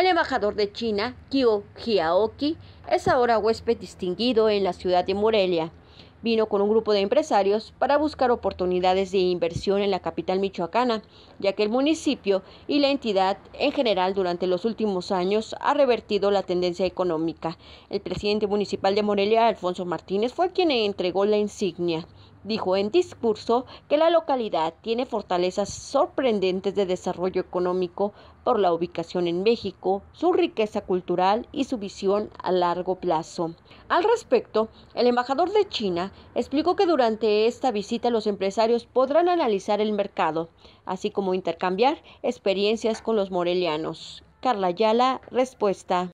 El embajador de China, Kyo Hiaoki, es ahora huésped distinguido en la ciudad de Morelia. Vino con un grupo de empresarios para buscar oportunidades de inversión en la capital michoacana, ya que el municipio y la entidad en general durante los últimos años ha revertido la tendencia económica. El presidente municipal de Morelia, Alfonso Martínez, fue quien entregó la insignia. Dijo en discurso que la localidad tiene fortalezas sorprendentes de desarrollo económico por la ubicación en México, su riqueza cultural y su visión a largo plazo. Al respecto, el embajador de China explicó que durante esta visita los empresarios podrán analizar el mercado, así como intercambiar experiencias con los morelianos. Carla Yala respuesta.